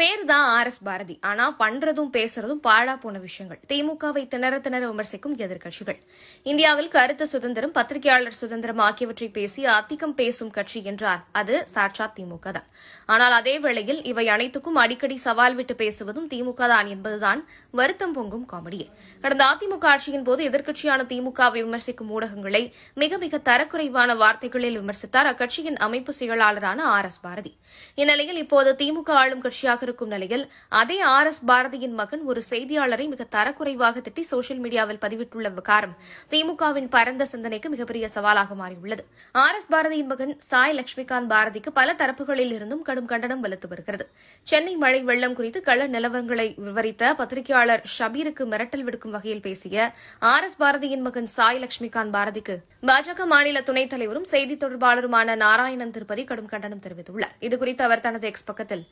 பேர் தான் R S Bharathi ஆனா பண்றதும் பேசுறதும் பாழா போன விஷயங்கள் திமுகவை திணற திணற விமர்சிக்கும் எதிர்கட்சிகள் இந்தியாவில் கருத்து சுதந்திரம் பத்திரிகையாளர் சுதந்திரம் ஆகியவற்றை பேசி அதிகம் பேசும் கட்சி என்றார் அது சாட்சா திமுக தான் ஆனால் அதே வேளையில் இவை அனைத்துக்கும் அடிக்கடி சவால் விட்டு பேசுவதும் திமுக தான் என்பதுதான் வருத்தம் பொங்கும் காமெடியே கடந்த அதிமுக ஆட்சியின் போது எதிர்க்கட்சியான திமுகவை விமர்சிக்கும் ஊடகங்களை மிக மிக தரக்குறைவான வார்த்தைகளில் விமர்சித்தார் அக்கட்சியின் அமைப்பு செயலாளரான ஆர் எஸ் பாரதி இந்நிலையில் இப்போது திமுக ஆளும் கட்சியாக வந்திருக்கும் நிலையில் அதே ஆர் எஸ் பாரதியின் மகன் ஒரு செய்தியாளரை மிக தரக்குறைவாக திட்டி சோசியல் மீடியாவில் பதிவிட்டுள்ள விவகாரம் திமுகவின் பரந்த சிந்தனைக்கு மிகப்பெரிய சவாலாக மாறியுள்ளது ஆர் எஸ் பாரதியின் மகன் சாய் லட்சுமிகாந்த் பாரதிக்கு பல தரப்புகளில் இருந்தும் கடும் கண்டனம் வலுத்து வருகிறது சென்னை மழை வெள்ளம் குறித்து கள நிலவரங்களை விவரித்த பத்திரிகையாளர் ஷபீருக்கு மிரட்டல் விடுக்கும் வகையில் பேசிய ஆர் எஸ் பாரதியின் மகன் சாய் லட்சுமிகாந்த் பாரதிக்கு பாஜக மாநில துணைத் தலைவரும் செய்தி தொடர்பாளருமான நாராயணன் திருப்பதி கடும் கண்டனம் தெரிவித்துள்ளார் இதுகுறித்து அவர் தனது எக்ஸ் பக்கத்தில்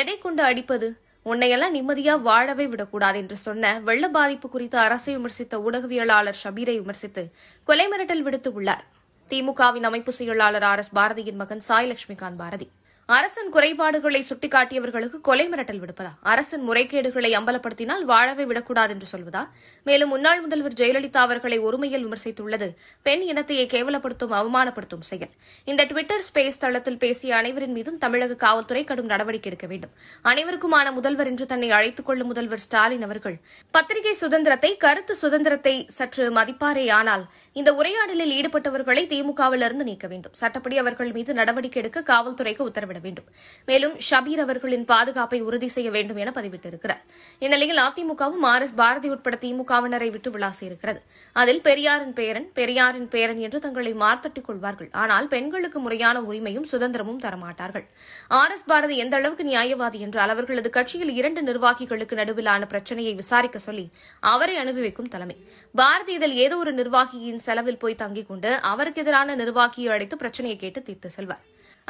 எதை கொண்டு அடிப்பது உன்னையெல்லாம் நிம்மதியா வாழவே விடக்கூடாது என்று சொன்ன வெள்ள பாதிப்பு குறித்து அரசை விமர்சித்த ஊடகவியலாளர் ஷபீரை விமர்சித்து கொலை மிரட்டல் விடுத்து உள்ளார் திமுகவின் அமைப்பு செயலாளர் ஆர் எஸ் பாரதியின் மகன் சாய் லட்சுமிகாந்த் பாரதி அரசின் குறைபாடுகளை சுட்டிக்காட்டியவர்களுக்கு கொலை மிரட்டல் விடுப்பதா அரசின் முறைகேடுகளை அம்பலப்படுத்தினால் வாழவே விடக்கூடாது என்று சொல்வதா மேலும் முன்னாள் முதல்வர் ஜெயலலிதா அவர்களை ஒருமையில் விமர்சித்துள்ளது பெண் இனத்தையே கேவலப்படுத்தும் அவமானப்படுத்தும் செயல் இந்த டுவிட்டர் ஸ்பேஸ் தளத்தில் பேசிய அனைவரின் மீதும் தமிழக காவல்துறை கடும் நடவடிக்கை எடுக்க வேண்டும் அனைவருக்குமான முதல்வர் என்று தன்னை அழைத்துக் கொள்ளும் முதல்வர் ஸ்டாலின் அவர்கள் பத்திரிகை சுதந்திரத்தை கருத்து சுதந்திரத்தை சற்று மதிப்பாரே ஆனால் இந்த உரையாடலில் ஈடுபட்டவர்களை திமுகவிலிருந்து நீக்க வேண்டும் சட்டப்படி அவர்கள் மீது நடவடிக்கை எடுக்க காவல்துறைக்கு உத்தரவிடும் உத்தரவிட வேண்டும் மேலும் ஷபீர் அவர்களின் பாதுகாப்பை உறுதி செய்ய வேண்டும் என பதிவிட்டிருக்கிறார் இந்நிலையில் அதிமுகவும் ஆர் எஸ் பாரதி உட்பட திமுகவினரை விட்டு விளாசியிருக்கிறது அதில் பெரியாரின் பேரன் பெரியாரின் பேரன் என்று தங்களை மார்த்தட்டிக் கொள்வார்கள் ஆனால் பெண்களுக்கு முறையான உரிமையும் சுதந்திரமும் தரமாட்டார்கள் ஆர் எஸ் பாரதி எந்த அளவுக்கு நியாயவாதி என்றால் அவர்களது கட்சியில் இரண்டு நிர்வாகிகளுக்கு நடுவிலான பிரச்சினையை விசாரிக்க சொல்லி அவரை அனுபவிக்கும் தலைமை பாரதி இதில் ஏதோ ஒரு நிர்வாகியின் செலவில் போய் தங்கிக் கொண்டு அவருக்கு எதிரான நிர்வாகியை அழைத்து பிரச்சினையை கேட்டு தீர்த்து செல்வார்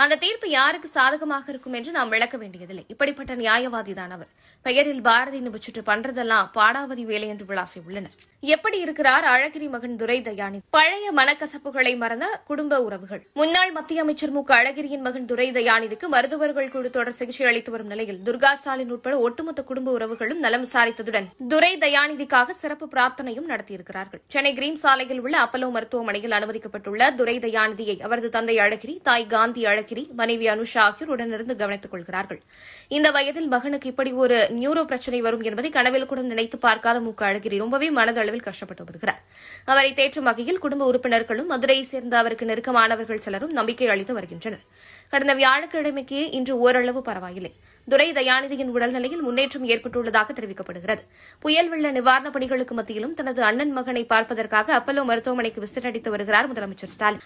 அந்த தீர்ப்பு யாருக்கு சாதகமாக இருக்கும் என்று நாம் விளக்க வேண்டியதில்லை இப்படிப்பட்ட நியாயவாதி தான் அவர் பெயரில் பாரதி நிபுச்சுட்டு பண்றதெல்லாம் பாடாவதி வேலை என்று விளாசி உள்ளனர் எப்படி இருக்கிறார் அழகிரி மகன் துரை தயானி பழைய மனக்கசப்புகளை மறந்த குடும்ப உறவுகள் முன்னாள் மத்திய அமைச்சர் மு அழகிரியின் மகன் துரை தயாநிதிக்கு மருத்துவர்கள் குழு தொடர் சிகிச்சை அளித்து வரும் நிலையில் துர்கா ஸ்டாலின் உட்பட ஒட்டுமொத்த குடும்ப உறவுகளும் நலம் விசாரித்ததுடன் துரை தயாநிதிக்காக சிறப்பு பிரார்த்தனையும் நடத்தியிருக்கிறார்கள் சென்னை கிரீன் சாலையில் உள்ள அப்பலோ மருத்துவமனையில் அனுமதிக்கப்பட்டுள்ள துரை தயாநிதியை அவரது தந்தை அழகிரி தாய் காந்தி அழகிரி அழகிரி மனைவி அனுஷா ஆகியோர் உடனிருந்து கவனித்துக் கொள்கிறார்கள் இந்த வயதில் மகனுக்கு இப்படி ஒரு நியூரோ பிரச்சினை வரும் என்பதை கனவில் கூட நினைத்து பார்க்காத மூக்கு அழகிரி ரொம்பவே மனதளவில் கஷ்டப்பட்டு வருகிறார் அவரை தேற்றும் வகையில் குடும்ப உறுப்பினர்களும் மதுரையைச் சேர்ந்த அவருக்கு நெருக்கமானவர்கள் சிலரும் நம்பிக்கை அளித்து வருகின்றனர் கடந்த வியாழக்கிழமைக்கு இன்று ஓரளவு பரவாயில்லை துரை தயாநிதியின் உடல்நிலையில் முன்னேற்றம் ஏற்பட்டுள்ளதாக தெரிவிக்கப்படுகிறது புயல் வெள்ள நிவாரணப் பணிகளுக்கு மத்தியிலும் தனது அண்ணன் மகனை பார்ப்பதற்காக அப்பல்லோ மருத்துவமனைக்கு விசிட் அடித்து வருகிறார் முதலமைச்சர் ஸ்டாலின்